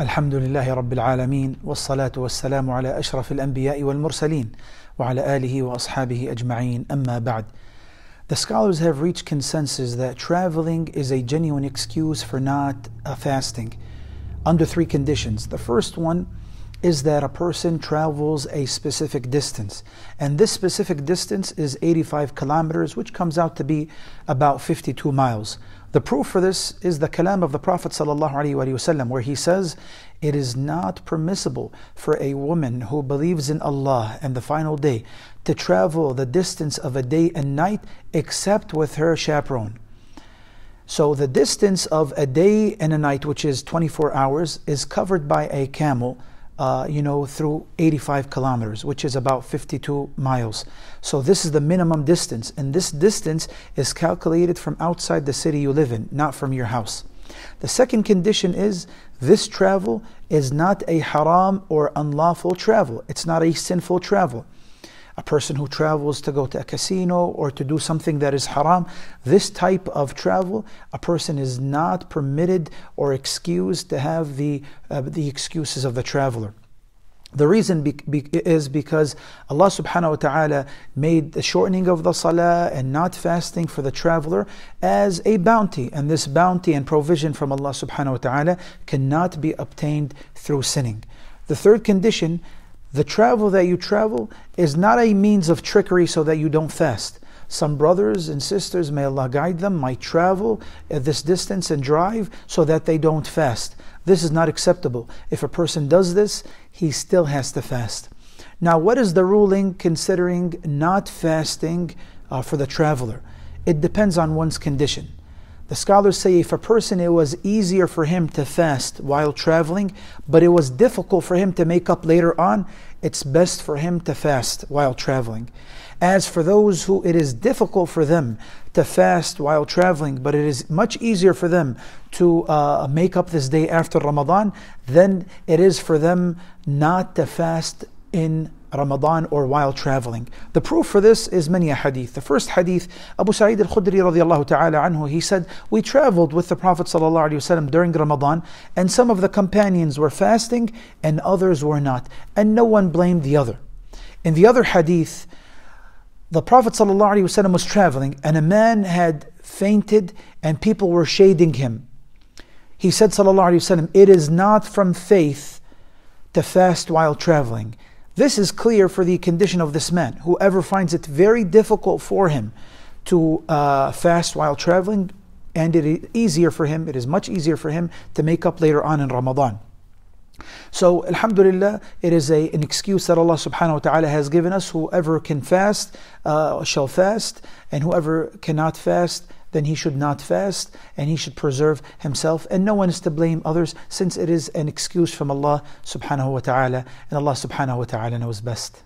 الحمد لله رب العالمين والصلاة والسلام على أشرف الأنبياء والمرسلين وعلى آله وأصحابه أجمعين أما بعد The scholars have reached consensus that traveling is a genuine excuse for not fasting under three conditions. The first one is that a person travels a specific distance. And this specific distance is 85 kilometers, which comes out to be about 52 miles. The proof for this is the kalam of the Prophet ﷺ, where he says, It is not permissible for a woman who believes in Allah and the final day to travel the distance of a day and night except with her chaperone. So the distance of a day and a night, which is 24 hours, is covered by a camel uh, you know, through 85 kilometers, which is about 52 miles. So this is the minimum distance, and this distance is calculated from outside the city you live in, not from your house. The second condition is this travel is not a haram or unlawful travel. It's not a sinful travel a person who travels to go to a casino or to do something that is haram, this type of travel, a person is not permitted or excused to have the, uh, the excuses of the traveler. The reason be, be, is because Allah subhanahu wa ta'ala made the shortening of the salah and not fasting for the traveler as a bounty. And this bounty and provision from Allah subhanahu wa ta'ala cannot be obtained through sinning. The third condition the travel that you travel is not a means of trickery so that you don't fast. Some brothers and sisters, may Allah guide them, might travel at this distance and drive so that they don't fast. This is not acceptable. If a person does this, he still has to fast. Now, what is the ruling considering not fasting uh, for the traveler? It depends on one's condition. The scholars say if a person, it was easier for him to fast while traveling, but it was difficult for him to make up later on, it's best for him to fast while traveling. As for those who it is difficult for them to fast while traveling, but it is much easier for them to uh, make up this day after Ramadan, then it is for them not to fast in Ramadan or while traveling. The proof for this is many a hadith. The first hadith, Abu Sa'id al-Khudri radiallahu ta'ala anhu, he said, we traveled with the Prophet sallallahu alaihi wasallam during Ramadan and some of the companions were fasting and others were not. And no one blamed the other. In the other hadith, the Prophet sallallahu alaihi wasallam was traveling and a man had fainted and people were shading him. He said sallallahu alaihi wasallam, it is not from faith to fast while traveling. This is clear for the condition of this man. Whoever finds it very difficult for him to uh, fast while traveling, and it is easier for him, it is much easier for him to make up later on in Ramadan. So, Alhamdulillah, it is a, an excuse that Allah subhanahu wa ta'ala has given us. Whoever can fast uh, shall fast, and whoever cannot fast then he should not fast and he should preserve himself. And no one is to blame others since it is an excuse from Allah subhanahu wa ta'ala. And Allah subhanahu wa ta'ala knows best.